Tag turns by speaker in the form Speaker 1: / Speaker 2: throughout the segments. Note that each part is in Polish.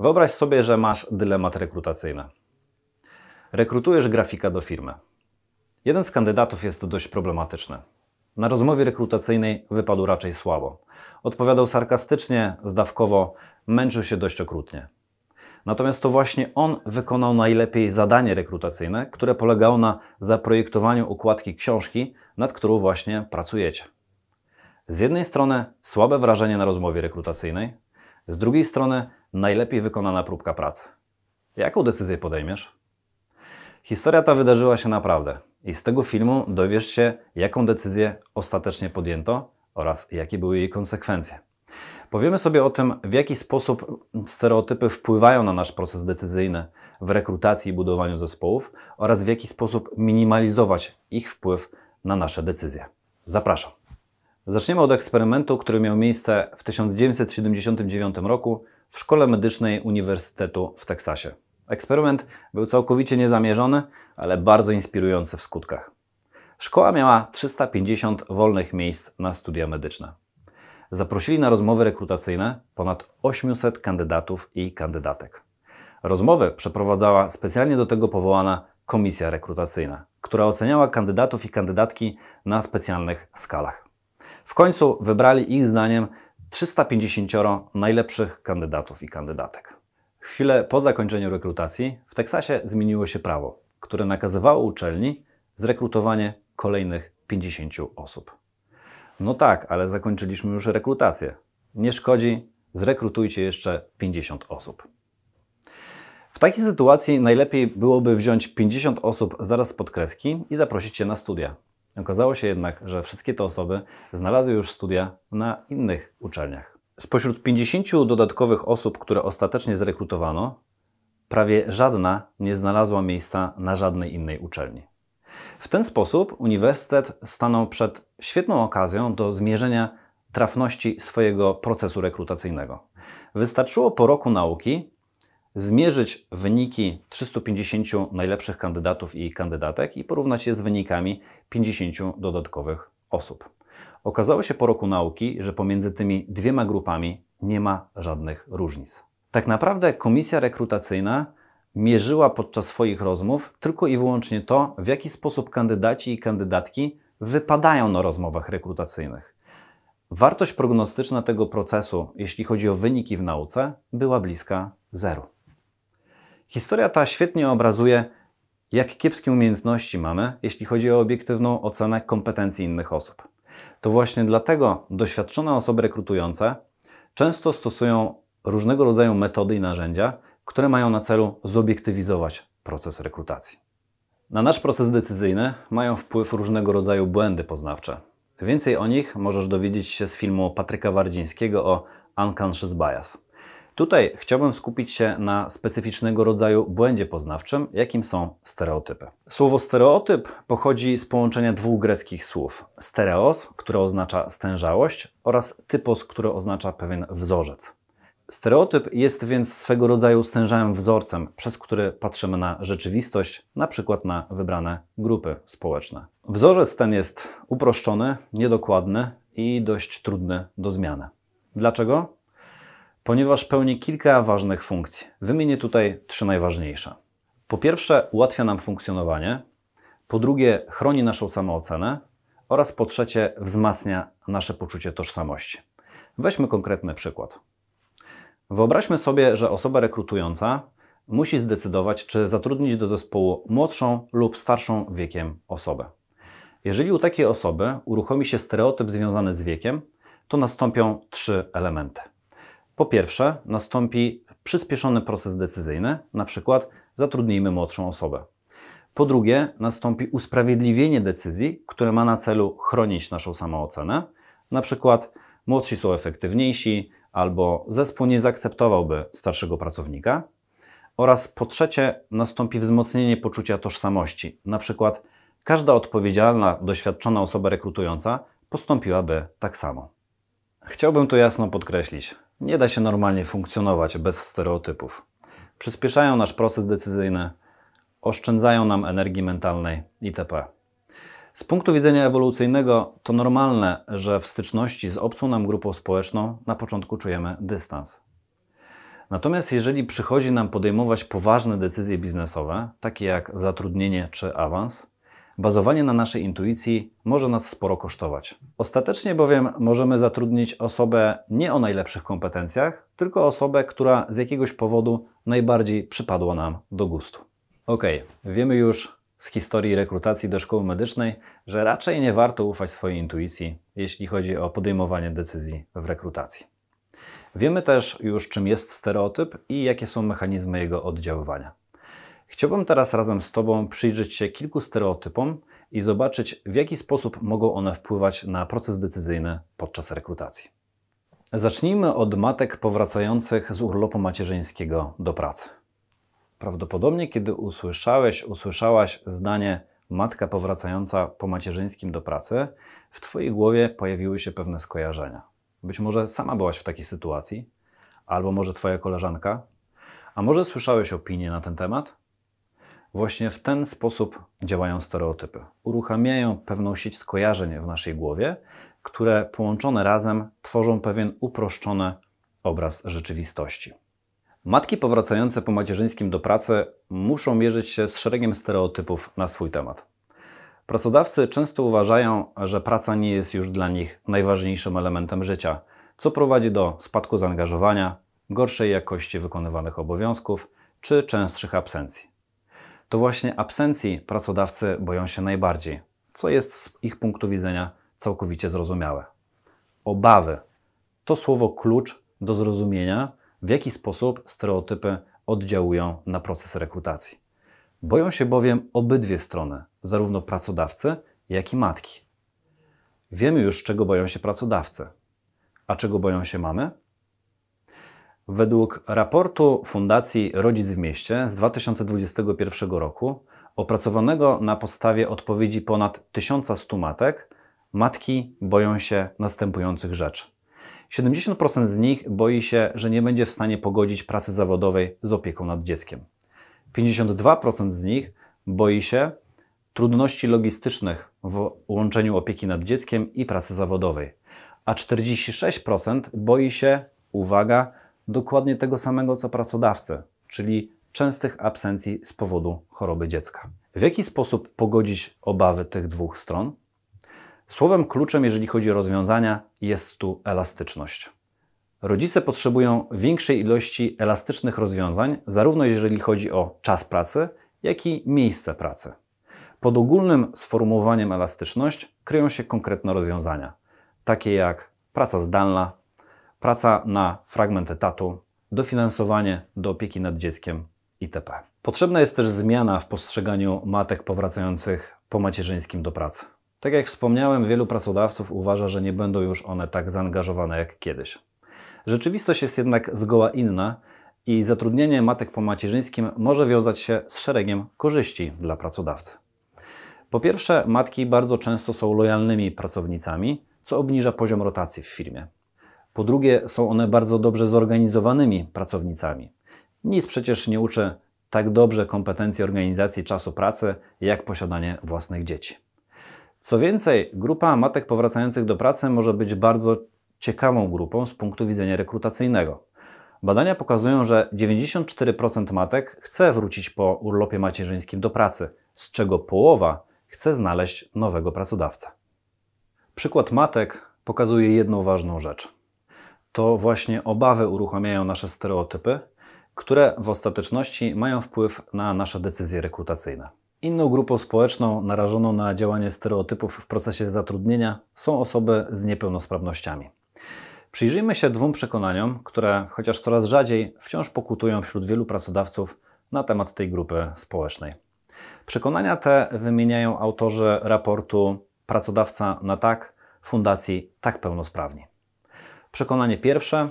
Speaker 1: Wyobraź sobie, że masz dylemat rekrutacyjny. Rekrutujesz grafika do firmy. Jeden z kandydatów jest dość problematyczny. Na rozmowie rekrutacyjnej wypadł raczej słabo. Odpowiadał sarkastycznie, zdawkowo, męczył się dość okrutnie. Natomiast to właśnie on wykonał najlepiej zadanie rekrutacyjne, które polegało na zaprojektowaniu układki książki, nad którą właśnie pracujecie. Z jednej strony słabe wrażenie na rozmowie rekrutacyjnej, z drugiej strony Najlepiej wykonana próbka pracy. Jaką decyzję podejmiesz? Historia ta wydarzyła się naprawdę i z tego filmu dowiesz się, jaką decyzję ostatecznie podjęto oraz jakie były jej konsekwencje. Powiemy sobie o tym, w jaki sposób stereotypy wpływają na nasz proces decyzyjny w rekrutacji i budowaniu zespołów oraz w jaki sposób minimalizować ich wpływ na nasze decyzje. Zapraszam. Zaczniemy od eksperymentu, który miał miejsce w 1979 roku w Szkole Medycznej Uniwersytetu w Teksasie. Eksperyment był całkowicie niezamierzony, ale bardzo inspirujący w skutkach. Szkoła miała 350 wolnych miejsc na studia medyczne. Zaprosili na rozmowy rekrutacyjne ponad 800 kandydatów i kandydatek. Rozmowy przeprowadzała specjalnie do tego powołana komisja rekrutacyjna, która oceniała kandydatów i kandydatki na specjalnych skalach. W końcu wybrali ich zdaniem 350 najlepszych kandydatów i kandydatek. Chwilę po zakończeniu rekrutacji w Teksasie zmieniło się prawo, które nakazywało uczelni zrekrutowanie kolejnych 50 osób. No tak, ale zakończyliśmy już rekrutację. Nie szkodzi, zrekrutujcie jeszcze 50 osób. W takiej sytuacji najlepiej byłoby wziąć 50 osób zaraz pod kreski i zaprosić je na studia. Okazało się jednak, że wszystkie te osoby znalazły już studia na innych uczelniach. Spośród 50 dodatkowych osób, które ostatecznie zrekrutowano, prawie żadna nie znalazła miejsca na żadnej innej uczelni. W ten sposób uniwersytet stanął przed świetną okazją do zmierzenia trafności swojego procesu rekrutacyjnego. Wystarczyło po roku nauki zmierzyć wyniki 350 najlepszych kandydatów i kandydatek i porównać je z wynikami 50 dodatkowych osób. Okazało się po roku nauki, że pomiędzy tymi dwiema grupami nie ma żadnych różnic. Tak naprawdę komisja rekrutacyjna mierzyła podczas swoich rozmów tylko i wyłącznie to, w jaki sposób kandydaci i kandydatki wypadają na rozmowach rekrutacyjnych. Wartość prognostyczna tego procesu, jeśli chodzi o wyniki w nauce, była bliska zeru. Historia ta świetnie obrazuje, jak kiepskie umiejętności mamy, jeśli chodzi o obiektywną ocenę kompetencji innych osób. To właśnie dlatego doświadczone osoby rekrutujące często stosują różnego rodzaju metody i narzędzia, które mają na celu zobiektywizować proces rekrutacji. Na nasz proces decyzyjny mają wpływ różnego rodzaju błędy poznawcze. Więcej o nich możesz dowiedzieć się z filmu Patryka Wardzińskiego o Unconscious Bias. Tutaj chciałbym skupić się na specyficznego rodzaju błędzie poznawczym, jakim są stereotypy. Słowo stereotyp pochodzi z połączenia dwóch greckich słów: stereos, które oznacza stężałość, oraz typos, które oznacza pewien wzorzec. Stereotyp jest więc swego rodzaju stężałym wzorcem, przez który patrzymy na rzeczywistość, na przykład na wybrane grupy społeczne. Wzorzec ten jest uproszczony, niedokładny i dość trudny do zmiany. Dlaczego? ponieważ pełni kilka ważnych funkcji. Wymienię tutaj trzy najważniejsze. Po pierwsze, ułatwia nam funkcjonowanie, po drugie, chroni naszą samoocenę oraz po trzecie, wzmacnia nasze poczucie tożsamości. Weźmy konkretny przykład. Wyobraźmy sobie, że osoba rekrutująca musi zdecydować, czy zatrudnić do zespołu młodszą lub starszą wiekiem osobę. Jeżeli u takiej osoby uruchomi się stereotyp związany z wiekiem, to nastąpią trzy elementy. Po pierwsze, nastąpi przyspieszony proces decyzyjny, na przykład zatrudnijmy młodszą osobę. Po drugie, nastąpi usprawiedliwienie decyzji, które ma na celu chronić naszą samoocenę, na przykład młodsi są efektywniejsi albo zespół nie zaakceptowałby starszego pracownika. Oraz po trzecie, nastąpi wzmocnienie poczucia tożsamości, na przykład każda odpowiedzialna, doświadczona osoba rekrutująca postąpiłaby tak samo. Chciałbym to jasno podkreślić. Nie da się normalnie funkcjonować bez stereotypów. Przyspieszają nasz proces decyzyjny, oszczędzają nam energii mentalnej itp. Z punktu widzenia ewolucyjnego to normalne, że w styczności z obcą nam grupą społeczną na początku czujemy dystans. Natomiast jeżeli przychodzi nam podejmować poważne decyzje biznesowe, takie jak zatrudnienie czy awans, Bazowanie na naszej intuicji może nas sporo kosztować. Ostatecznie bowiem możemy zatrudnić osobę nie o najlepszych kompetencjach, tylko osobę, która z jakiegoś powodu najbardziej przypadła nam do gustu. Ok, wiemy już z historii rekrutacji do szkoły medycznej, że raczej nie warto ufać swojej intuicji, jeśli chodzi o podejmowanie decyzji w rekrutacji. Wiemy też już, czym jest stereotyp i jakie są mechanizmy jego oddziaływania. Chciałbym teraz razem z Tobą przyjrzeć się kilku stereotypom i zobaczyć, w jaki sposób mogą one wpływać na proces decyzyjny podczas rekrutacji. Zacznijmy od matek powracających z urlopu macierzyńskiego do pracy. Prawdopodobnie, kiedy usłyszałeś, usłyszałaś zdanie matka powracająca po macierzyńskim do pracy, w Twojej głowie pojawiły się pewne skojarzenia. Być może sama byłaś w takiej sytuacji, albo może Twoja koleżanka, a może słyszałeś opinie na ten temat? Właśnie w ten sposób działają stereotypy. Uruchamiają pewną sieć skojarzeń w naszej głowie, które połączone razem tworzą pewien uproszczony obraz rzeczywistości. Matki powracające po macierzyńskim do pracy muszą mierzyć się z szeregiem stereotypów na swój temat. Pracodawcy często uważają, że praca nie jest już dla nich najważniejszym elementem życia, co prowadzi do spadku zaangażowania, gorszej jakości wykonywanych obowiązków czy częstszych absencji to właśnie absencji pracodawcy boją się najbardziej, co jest z ich punktu widzenia całkowicie zrozumiałe. Obawy to słowo klucz do zrozumienia, w jaki sposób stereotypy oddziałują na proces rekrutacji. Boją się bowiem obydwie strony, zarówno pracodawcy, jak i matki. Wiemy już, czego boją się pracodawcy, a czego boją się mamy? Według raportu Fundacji Rodzic w Mieście z 2021 roku, opracowanego na podstawie odpowiedzi ponad 1100 matek, matki boją się następujących rzeczy. 70% z nich boi się, że nie będzie w stanie pogodzić pracy zawodowej z opieką nad dzieckiem. 52% z nich boi się trudności logistycznych w łączeniu opieki nad dzieckiem i pracy zawodowej, a 46% boi się, uwaga, dokładnie tego samego co pracodawcy, czyli częstych absencji z powodu choroby dziecka. W jaki sposób pogodzić obawy tych dwóch stron? Słowem kluczem, jeżeli chodzi o rozwiązania, jest tu elastyczność. Rodzice potrzebują większej ilości elastycznych rozwiązań, zarówno jeżeli chodzi o czas pracy, jak i miejsce pracy. Pod ogólnym sformułowaniem elastyczność kryją się konkretne rozwiązania, takie jak praca zdalna, praca na fragment etatu, dofinansowanie do opieki nad dzieckiem itp. Potrzebna jest też zmiana w postrzeganiu matek powracających po macierzyńskim do pracy. Tak jak wspomniałem, wielu pracodawców uważa, że nie będą już one tak zaangażowane jak kiedyś. Rzeczywistość jest jednak zgoła inna i zatrudnienie matek po macierzyńskim może wiązać się z szeregiem korzyści dla pracodawcy. Po pierwsze, matki bardzo często są lojalnymi pracownicami, co obniża poziom rotacji w firmie. Po drugie, są one bardzo dobrze zorganizowanymi pracownicami. Nic przecież nie uczy tak dobrze kompetencji organizacji czasu pracy, jak posiadanie własnych dzieci. Co więcej, grupa matek powracających do pracy może być bardzo ciekawą grupą z punktu widzenia rekrutacyjnego. Badania pokazują, że 94% matek chce wrócić po urlopie macierzyńskim do pracy, z czego połowa chce znaleźć nowego pracodawcę. Przykład matek pokazuje jedną ważną rzecz to właśnie obawy uruchamiają nasze stereotypy, które w ostateczności mają wpływ na nasze decyzje rekrutacyjne. Inną grupą społeczną narażoną na działanie stereotypów w procesie zatrudnienia są osoby z niepełnosprawnościami. Przyjrzyjmy się dwóm przekonaniom, które chociaż coraz rzadziej wciąż pokutują wśród wielu pracodawców na temat tej grupy społecznej. Przekonania te wymieniają autorzy raportu Pracodawca na tak Fundacji Tak Pełnosprawni. Przekonanie pierwsze: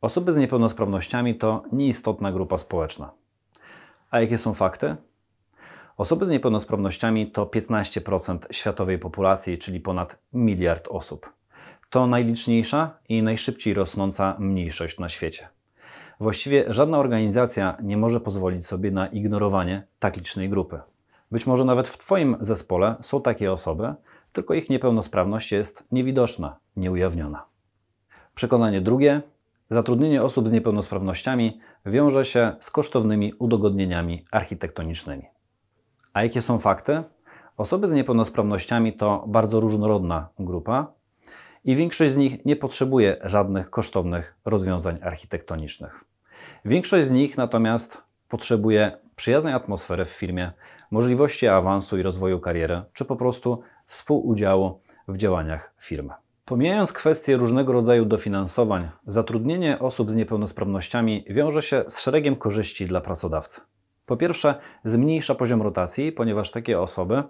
Speaker 1: osoby z niepełnosprawnościami to nieistotna grupa społeczna. A jakie są fakty? Osoby z niepełnosprawnościami to 15% światowej populacji, czyli ponad miliard osób. To najliczniejsza i najszybciej rosnąca mniejszość na świecie. Właściwie żadna organizacja nie może pozwolić sobie na ignorowanie tak licznej grupy. Być może nawet w Twoim zespole są takie osoby, tylko ich niepełnosprawność jest niewidoczna, nieujawniona. Przekonanie drugie: zatrudnienie osób z niepełnosprawnościami wiąże się z kosztownymi udogodnieniami architektonicznymi. A jakie są fakty? Osoby z niepełnosprawnościami to bardzo różnorodna grupa i większość z nich nie potrzebuje żadnych kosztownych rozwiązań architektonicznych. Większość z nich natomiast potrzebuje przyjaznej atmosfery w firmie, możliwości awansu i rozwoju kariery, czy po prostu współudziału w działaniach firmy. Pomijając kwestie różnego rodzaju dofinansowań, zatrudnienie osób z niepełnosprawnościami wiąże się z szeregiem korzyści dla pracodawcy. Po pierwsze, zmniejsza poziom rotacji, ponieważ takie osoby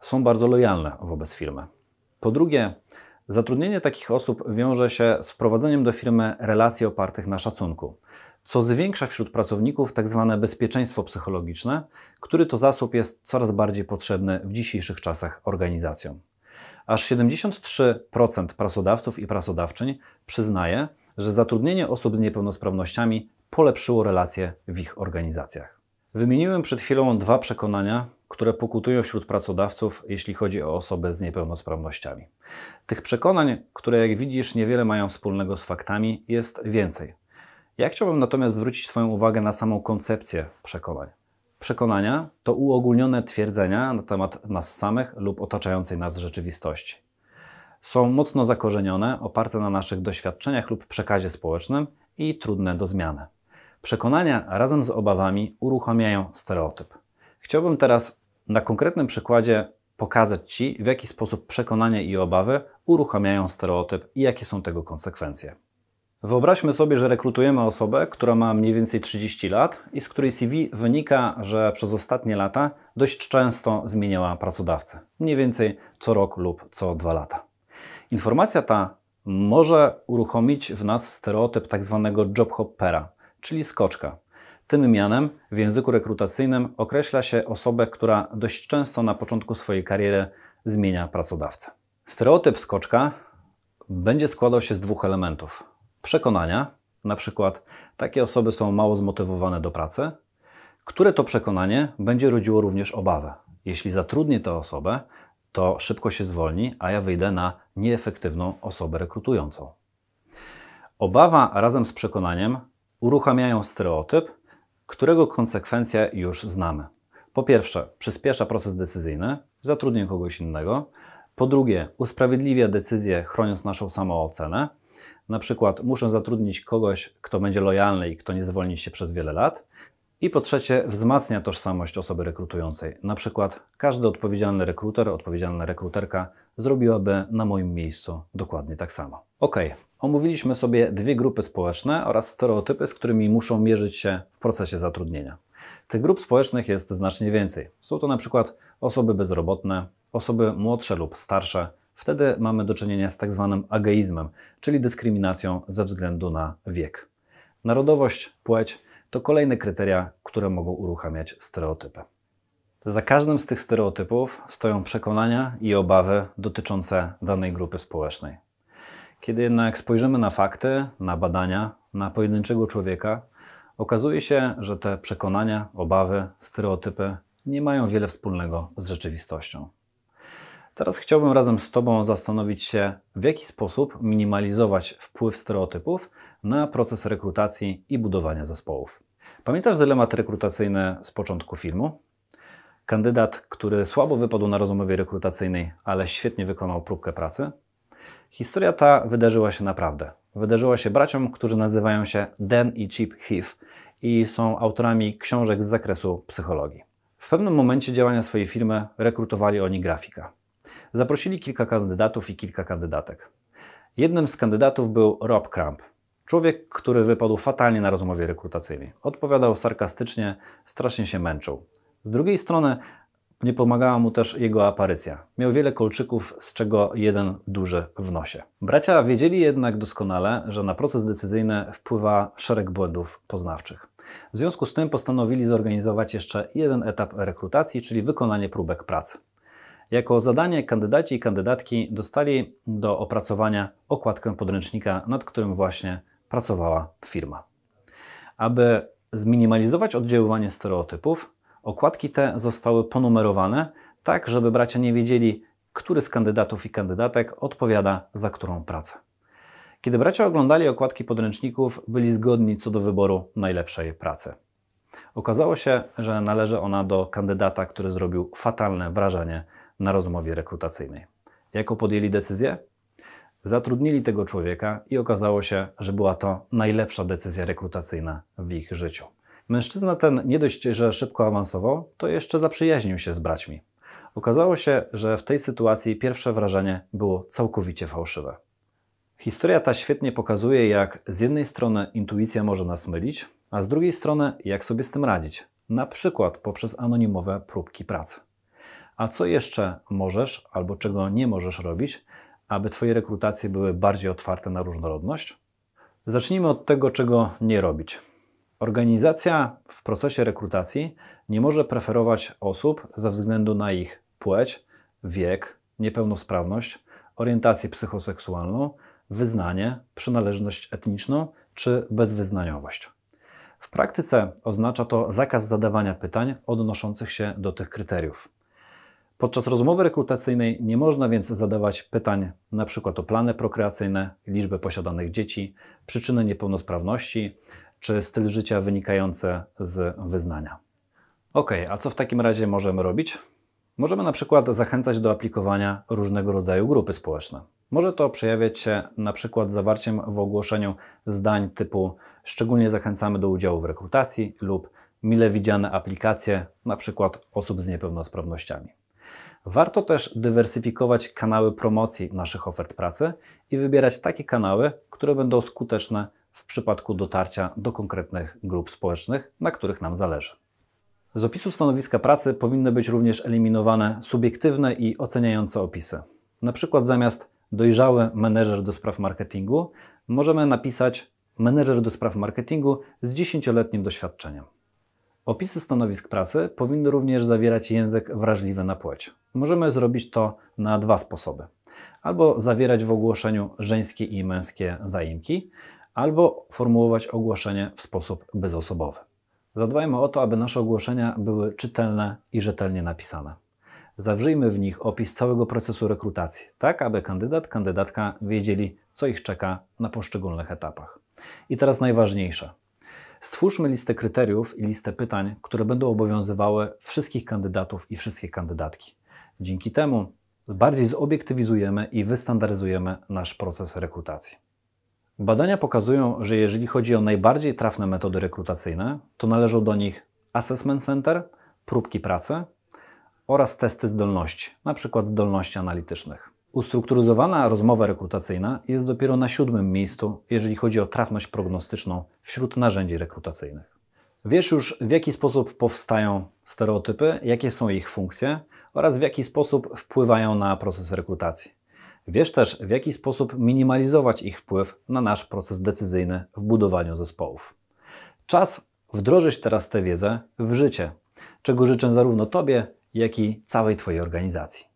Speaker 1: są bardzo lojalne wobec firmy. Po drugie, zatrudnienie takich osób wiąże się z wprowadzeniem do firmy relacji opartych na szacunku, co zwiększa wśród pracowników tzw. Tak bezpieczeństwo psychologiczne, który to zasób jest coraz bardziej potrzebny w dzisiejszych czasach organizacjom. Aż 73% pracodawców i pracodawczyń przyznaje, że zatrudnienie osób z niepełnosprawnościami polepszyło relacje w ich organizacjach. Wymieniłem przed chwilą dwa przekonania, które pokutują wśród pracodawców, jeśli chodzi o osoby z niepełnosprawnościami. Tych przekonań, które jak widzisz niewiele mają wspólnego z faktami, jest więcej. Ja chciałbym natomiast zwrócić Twoją uwagę na samą koncepcję przekonań. Przekonania to uogólnione twierdzenia na temat nas samych lub otaczającej nas rzeczywistości. Są mocno zakorzenione, oparte na naszych doświadczeniach lub przekazie społecznym i trudne do zmiany. Przekonania razem z obawami uruchamiają stereotyp. Chciałbym teraz na konkretnym przykładzie pokazać Ci, w jaki sposób przekonania i obawy uruchamiają stereotyp i jakie są tego konsekwencje. Wyobraźmy sobie, że rekrutujemy osobę, która ma mniej więcej 30 lat i z której CV wynika, że przez ostatnie lata dość często zmieniała pracodawcę mniej więcej co rok lub co dwa lata. Informacja ta może uruchomić w nas stereotyp tzw. Tak job hoppera, czyli skoczka. Tym mianem w języku rekrutacyjnym określa się osobę, która dość często na początku swojej kariery zmienia pracodawcę. Stereotyp skoczka będzie składał się z dwóch elementów przekonania, na przykład takie osoby są mało zmotywowane do pracy, które to przekonanie będzie rodziło również obawę. Jeśli zatrudnię tę osobę, to szybko się zwolni, a ja wyjdę na nieefektywną osobę rekrutującą. Obawa razem z przekonaniem uruchamiają stereotyp, którego konsekwencje już znamy. Po pierwsze, przyspiesza proces decyzyjny, zatrudnię kogoś innego. Po drugie, usprawiedliwia decyzję, chroniąc naszą samoocenę. Na przykład muszę zatrudnić kogoś, kto będzie lojalny i kto nie zwolni się przez wiele lat. I po trzecie, wzmacnia tożsamość osoby rekrutującej. Na przykład każdy odpowiedzialny rekruter, odpowiedzialna rekruterka zrobiłaby na moim miejscu dokładnie tak samo. Ok, omówiliśmy sobie dwie grupy społeczne oraz stereotypy, z którymi muszą mierzyć się w procesie zatrudnienia. Tych grup społecznych jest znacznie więcej. Są to na przykład osoby bezrobotne, osoby młodsze lub starsze, wtedy mamy do czynienia z tak zwanym ageizmem, czyli dyskryminacją ze względu na wiek. Narodowość, płeć to kolejne kryteria, które mogą uruchamiać stereotypy. Za każdym z tych stereotypów stoją przekonania i obawy dotyczące danej grupy społecznej. Kiedy jednak spojrzymy na fakty, na badania, na pojedynczego człowieka, okazuje się, że te przekonania, obawy, stereotypy nie mają wiele wspólnego z rzeczywistością. Teraz chciałbym razem z Tobą zastanowić się, w jaki sposób minimalizować wpływ stereotypów na proces rekrutacji i budowania zespołów. Pamiętasz dylemat rekrutacyjny z początku filmu? Kandydat, który słabo wypadł na rozmowie rekrutacyjnej, ale świetnie wykonał próbkę pracy? Historia ta wydarzyła się naprawdę. Wydarzyła się braciom, którzy nazywają się Dan i Chip Heath i są autorami książek z zakresu psychologii. W pewnym momencie działania swojej firmy rekrutowali oni grafika zaprosili kilka kandydatów i kilka kandydatek. Jednym z kandydatów był Rob Crump, człowiek, który wypadł fatalnie na rozmowie rekrutacyjnej. Odpowiadał sarkastycznie, strasznie się męczył. Z drugiej strony nie pomagała mu też jego aparycja. Miał wiele kolczyków, z czego jeden duży w nosie. Bracia wiedzieli jednak doskonale, że na proces decyzyjny wpływa szereg błędów poznawczych. W związku z tym postanowili zorganizować jeszcze jeden etap rekrutacji, czyli wykonanie próbek pracy. Jako zadanie kandydaci i kandydatki dostali do opracowania okładkę podręcznika, nad którym właśnie pracowała firma. Aby zminimalizować oddziaływanie stereotypów, okładki te zostały ponumerowane tak, żeby bracia nie wiedzieli, który z kandydatów i kandydatek odpowiada za którą pracę. Kiedy bracia oglądali okładki podręczników, byli zgodni co do wyboru najlepszej pracy. Okazało się, że należy ona do kandydata, który zrobił fatalne wrażenie na rozmowie rekrutacyjnej. Jaką podjęli decyzję? Zatrudnili tego człowieka i okazało się, że była to najlepsza decyzja rekrutacyjna w ich życiu. Mężczyzna ten nie dość, że szybko awansował, to jeszcze zaprzyjaźnił się z braćmi. Okazało się, że w tej sytuacji pierwsze wrażenie było całkowicie fałszywe. Historia ta świetnie pokazuje, jak z jednej strony intuicja może nas mylić, a z drugiej strony jak sobie z tym radzić, na przykład poprzez anonimowe próbki pracy. A co jeszcze możesz albo czego nie możesz robić, aby Twoje rekrutacje były bardziej otwarte na różnorodność? Zacznijmy od tego, czego nie robić. Organizacja w procesie rekrutacji nie może preferować osób ze względu na ich płeć, wiek, niepełnosprawność, orientację psychoseksualną, wyznanie, przynależność etniczną czy bezwyznaniowość. W praktyce oznacza to zakaz zadawania pytań odnoszących się do tych kryteriów. Podczas rozmowy rekrutacyjnej nie można więc zadawać pytań np. o plany prokreacyjne, liczbę posiadanych dzieci, przyczyny niepełnosprawności czy styl życia wynikający z wyznania. Ok, a co w takim razie możemy robić? Możemy na przykład zachęcać do aplikowania różnego rodzaju grupy społeczne. Może to przejawiać się na przykład zawarciem w ogłoszeniu zdań typu szczególnie zachęcamy do udziału w rekrutacji lub mile widziane aplikacje, na przykład osób z niepełnosprawnościami. Warto też dywersyfikować kanały promocji naszych ofert pracy i wybierać takie kanały, które będą skuteczne w przypadku dotarcia do konkretnych grup społecznych, na których nam zależy. Z opisu stanowiska pracy powinny być również eliminowane subiektywne i oceniające opisy. Na przykład zamiast dojrzały menedżer do spraw marketingu możemy napisać menedżer do spraw marketingu z 10-letnim doświadczeniem. Opisy stanowisk pracy powinny również zawierać język wrażliwy na płeć. Możemy zrobić to na dwa sposoby. Albo zawierać w ogłoszeniu żeńskie i męskie zaimki, albo formułować ogłoszenie w sposób bezosobowy. Zadbajmy o to, aby nasze ogłoszenia były czytelne i rzetelnie napisane. Zawrzyjmy w nich opis całego procesu rekrutacji, tak aby kandydat, kandydatka wiedzieli, co ich czeka na poszczególnych etapach. I teraz najważniejsze. Stwórzmy listę kryteriów i listę pytań, które będą obowiązywały wszystkich kandydatów i wszystkie kandydatki. Dzięki temu bardziej zobiektywizujemy i wystandaryzujemy nasz proces rekrutacji. Badania pokazują, że jeżeli chodzi o najbardziej trafne metody rekrutacyjne, to należą do nich assessment center, próbki pracy oraz testy zdolności, np. zdolności analitycznych. Ustrukturyzowana rozmowa rekrutacyjna jest dopiero na siódmym miejscu, jeżeli chodzi o trafność prognostyczną wśród narzędzi rekrutacyjnych. Wiesz już, w jaki sposób powstają stereotypy, jakie są ich funkcje oraz w jaki sposób wpływają na proces rekrutacji. Wiesz też, w jaki sposób minimalizować ich wpływ na nasz proces decyzyjny w budowaniu zespołów. Czas wdrożyć teraz tę wiedzę w życie, czego życzę zarówno Tobie, jak i całej Twojej organizacji.